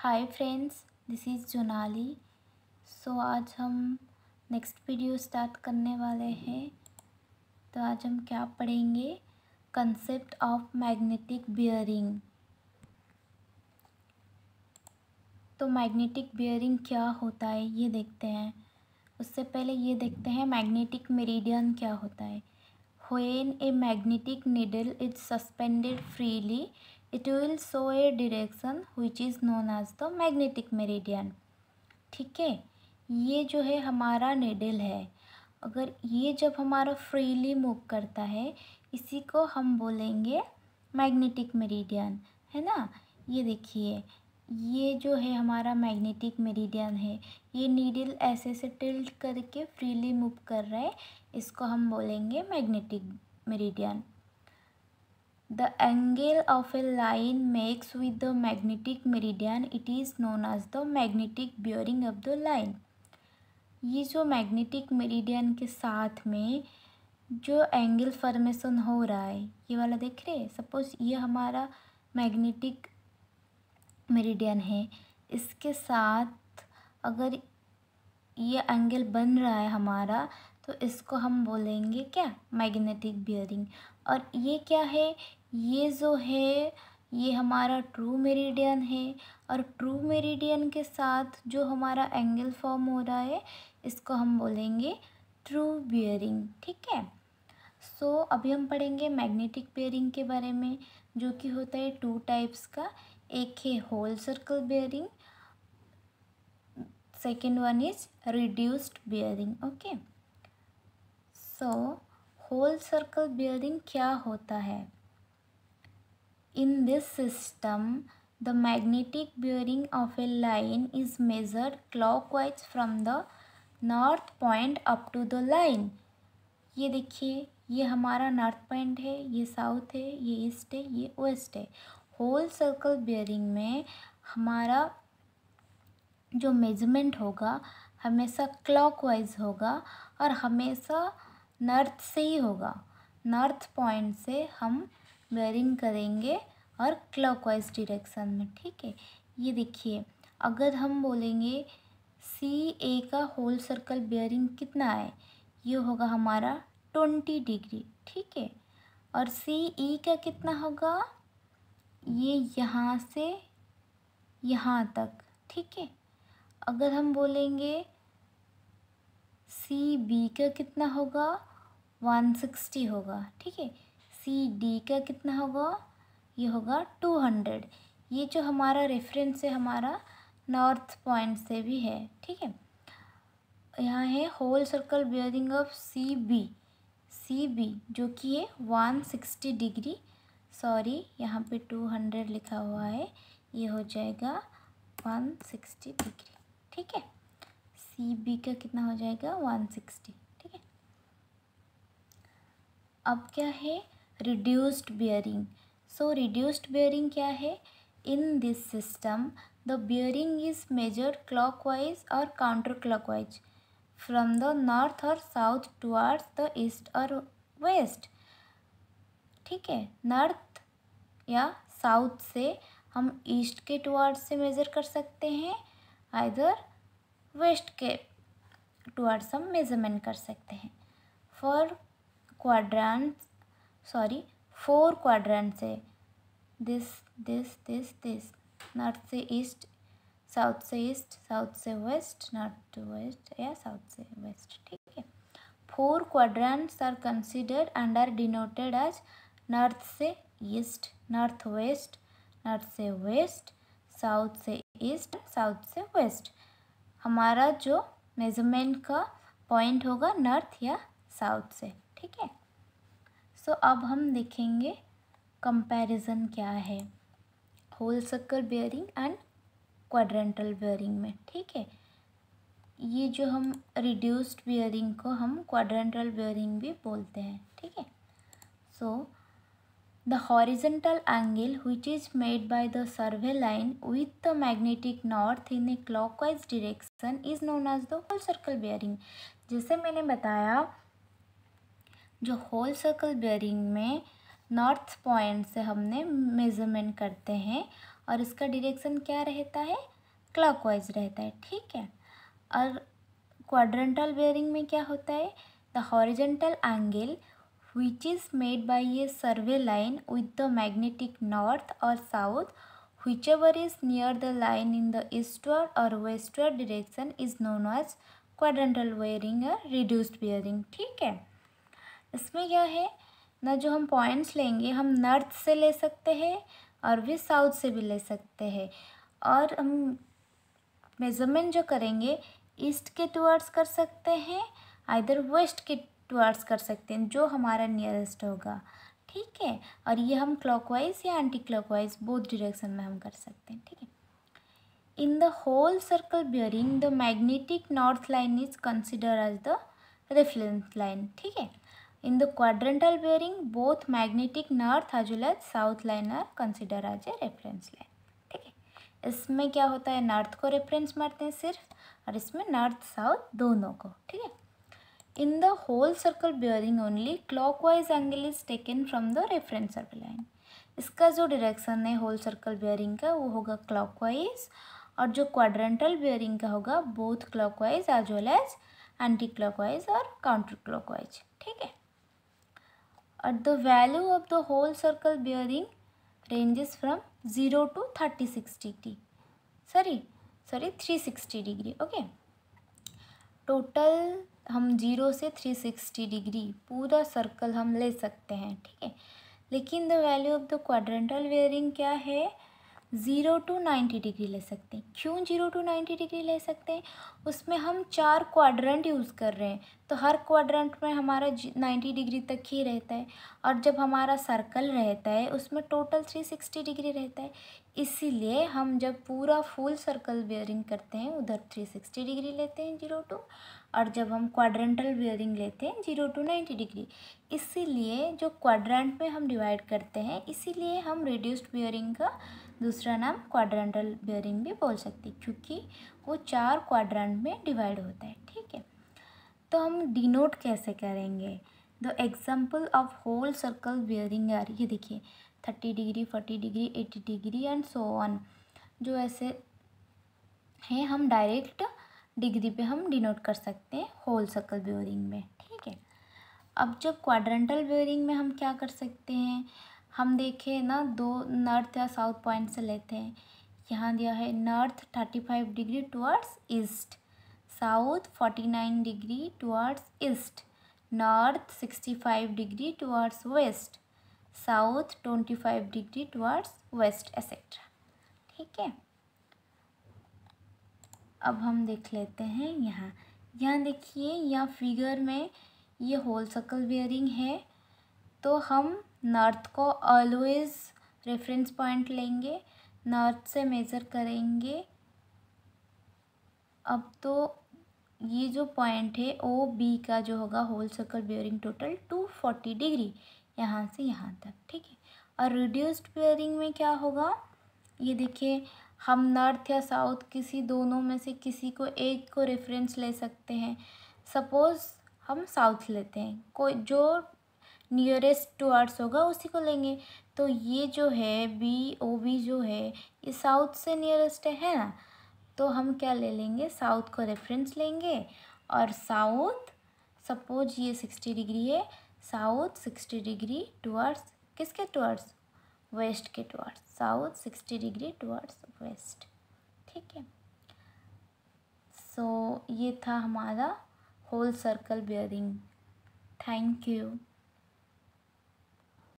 Hi friends this is Jonali so आज हम next video start करने वाले हैं तो आज हम क्या पढ़ेंगे कंसेप्ट ऑफ मैग्नेटिक बियरिंग तो मैग्नेटिक बियरिंग क्या होता है ये देखते हैं उससे पहले ये देखते हैं मैग्नेटिक मेरिडियन क्या होता है when a magnetic needle is suspended freely it will show a direction which is known as the magnetic meridian ठीक है ये जो है हमारा निडल है अगर ये जब हमारा फ्रीली मूव करता है इसी को हम बोलेंगे मैग्नेटिक मेरिडियन है ना ये देखिए ये जो है हमारा मैग्नेटिक मेरिडियन है ये नीडल ऐसे से टिल्ट करके फ्रीली मूव कर रहा है इसको हम बोलेंगे magnetic meridian The angle of a line makes with the magnetic meridian it is known as the magnetic bearing of the line. ये जो मैग्नेटिक मेरिडियन के साथ में जो एंगल फॉर्मेशन हो रहा है ये वाला देख रहे सपोज ये हमारा मैग्नेटिक मेरिडियन है इसके साथ अगर ये एंगल बन रहा है हमारा तो इसको हम बोलेंगे क्या मैग्नेटिक बियरिंग और ये क्या है ये जो है ये हमारा ट्रू मेरिडियन है और ट्रू मेरिडियन के साथ जो हमारा एंगल फॉर्म हो रहा है इसको हम बोलेंगे ट्रू बियरिंग ठीक है सो so, अभी हम पढ़ेंगे मैग्नेटिक बियरिंग के बारे में जो कि होता है टू टाइप्स का एक है whole circle bearing second one is reduced bearing okay so whole circle bearing क्या होता है in this system the bearing of a line is is clock wise from the north point up to the line ये देखिए ये हमारा north point है ये south है ये ईस्ट है ये वेस्ट है होल सर्कल बियरिंग में हमारा जो मेजरमेंट होगा हमेशा क्लॉकवाइज होगा और हमेशा नर्थ से ही होगा नॉर्थ पॉइंट से हम बेरिंग करेंगे और क्लॉकवाइज डिरेक्शन में ठीक है ये देखिए अगर हम बोलेंगे सी ए का होल सर्कल बेरिंग कितना है ये होगा हमारा ट्वेंटी डिग्री ठीक है और सी ई e का कितना होगा ये यहाँ से यहाँ तक ठीक है अगर हम बोलेंगे सी बी का कितना होगा वन सिक्सटी होगा ठीक है सी डी का कितना होगा ये होगा टू हंड्रेड ये जो हमारा रेफरेंस है हमारा नॉर्थ पॉइंट से भी है ठीक है यहाँ है whole circle bearing of C B C B जो कि है वन सिक्सटी डिग्री सॉरी यहाँ पे टू हंड्रेड लिखा हुआ है ये हो जाएगा वन सिक्सटी डिग्री ठीक है सी बी का कितना हो जाएगा वन सिक्सटी ठीक है अब क्या है reduced bearing so reduced bearing क्या है in this system the bearing is measured clockwise और clock wise from the north और साउथ टुवार्ड्स द ईस्ट और वेस्ट ठीक है नॉर्थ या साउथ से हम ईस्ट के टुवार्ड से मेज़र कर सकते हैं आइदर वेस्ट के टुवर्ड्स हम मेज़रमेंट कर सकते हैं four quadrant sorry four quadrants है this this this this north से ईस्ट साउथ से ईस्ट साउथ से वेस्ट नॉर्थ टू वेस्ट या साउथ से वेस्ट ठीक है four quadrants are considered and are denoted as north से ईस्ट नॉर्थ वेस्ट नॉर्थ से वेस्ट साउथ से ईस्ट साउथ से वेस्ट हमारा जो मेज़रमेंट का पॉइंट होगा नॉर्थ या साउथ से ठीक है सो अब हम देखेंगे कंपैरिजन क्या है whole circle bearing and quadrantal bearing में ठीक है ये जो हम रिड्यूस्ड बियरिंग को हम क्वाड्रेंटल बियरिंग भी बोलते हैं ठीक है सो so, The horizontal angle which is made by the survey line with the magnetic north in a clockwise direction is known as the whole circle bearing. जैसे मैंने बताया जो होल सर्कल बेयरिंग में नॉर्थ पॉइंट से हमने measurement करते हैं और इसका डायरेक्शन क्या रहता है क्लॉकवाइज रहता है ठीक है और क्वाड्रेंटल बेयरिंग में क्या होता है the horizontal angle which is made by a survey line with the magnetic north or south whichever is near the line in the eastward or westward direction is known as quadrantal bearing या reduced bearing ठीक है इसमें क्या है ना जो हम points लेंगे हम नॉर्थ से ले सकते हैं और भी साउथ से भी ले सकते हैं और हम मेजरमेंट जो करेंगे ईस्ट के टूवर्ड्स कर सकते हैं आइधर वेस्ट के टूअर्ड्स कर सकते हैं जो हमारा नियरेस्ट होगा ठीक है और ये हम क्लॉकवाइज या एंटी क्लॉकवाइज बोथ डिरेक्शन में हम कर सकते हैं ठीक है in the whole circle bearing the magnetic north line is consider as the reference line ठीक है in the quadrantal bearing both magnetic north as well as south line are consider as a reference line ठीक है इसमें क्या होता है north को reference मारते हैं सिर्फ और इसमें नॉर्थ साउथ दोनों को ठीक है In the whole circle bearing only clockwise angle is taken from the reference circle line. इसका जो डायरेक्शन है होल सर्कल बियरिंग का वो होगा क्लॉकवाइज और जो क्वाड्रेंटल बियरिंग का होगा both clockwise as well as anti clockwise और काउंटर क्लॉकवाइज ठीक है और the value of the whole circle bearing ranges from zero to thirty six degree sorry sorry three sixty degree okay total हम zero से three sixty degree पूरा circle हम ले सकते हैं ठीक है लेकिन the value of the quadrantal bearing क्या है ज़ीरो टू नाइन्टी डिग्री ले सकते हैं क्यों जीरो टू नाइन्टी डिग्री ले सकते हैं उसमें हम चार क्वाड्रेंट यूज़ कर रहे हैं तो हर क्वाड्रेंट में हमारा नाइन्टी डिग्री तक ही रहता है और जब हमारा सर्कल रहता है उसमें टोटल थ्री सिक्सटी डिग्री रहता है इसीलिए हम जब पूरा फुल सर्कल बियरिंग करते हैं उधर थ्री सिक्सटी डिग्री लेते हैं जीरो टू और जब हम क्वाड्रेंटल बियरिंग लेते हैं जीरो टू नाइन्टी डिग्री इसीलिए जो क्वाड्रेंट में हम डिवाइड करते हैं इसीलिए हम रिड्यूस्ड बियरिंग का दूसरा नाम क्वाड्रेंटल बियरिंग भी बोल सकते हैं क्योंकि वो चार क्वाड्रेंट में डिवाइड होता है ठीक है तो हम डिनोट कैसे करेंगे the example of whole circle bearing are ये देखिए thirty degree forty degree eighty degree and so on जो ऐसे हैं हम डायरेक्ट डिग्री पे हम डिनोट कर सकते हैं होल सर्कल बियरिंग में ठीक है अब जब क्वाड्रेंटल बियरिंग में हम क्या कर सकते हैं हम देखें ना दो नॉर्थ या साउथ पॉइंट से लेते हैं यहाँ दिया है north thirty five degree towards east south 49 degree towards east, north 65 degree towards west, south 25 degree towards west etc. ठीक है अब हम देख लेते हैं यहाँ यहाँ देखिए यहाँ फिगर में ये होल सर्कल बियरिंग है तो हम नॉर्थ को ऑलवेज़ रेफरेंस पॉइंट लेंगे नॉर्थ से मेज़र करेंगे अब तो ये जो पॉइंट है ओ बी का जो होगा whole circle bearing total two forty degree यहाँ से यहाँ तक ठीक है और रिड्यूस्ड बियरिंग में क्या होगा ये देखिए हम नॉर्थ या साउथ किसी दोनों में से किसी को एक को रेफरेंस ले सकते हैं सपोज़ हम साउथ लेते हैं कोई जो नियरेस्ट टू आर्ट्स होगा उसी को लेंगे तो ये जो है बी ओ बी जो है ये साउथ से नियरेस्ट है, है ना तो हम क्या ले लेंगे साउथ को रेफरेंस लेंगे और साउथ सपोज ये सिक्सटी डिग्री है साउथ सिक्सटी डिग्री टूअर्ड्स किसके टूअर्ड्स वेस्ट के towards south sixty degree towards west ठीक है सो ये था हमारा whole circle bearing thank you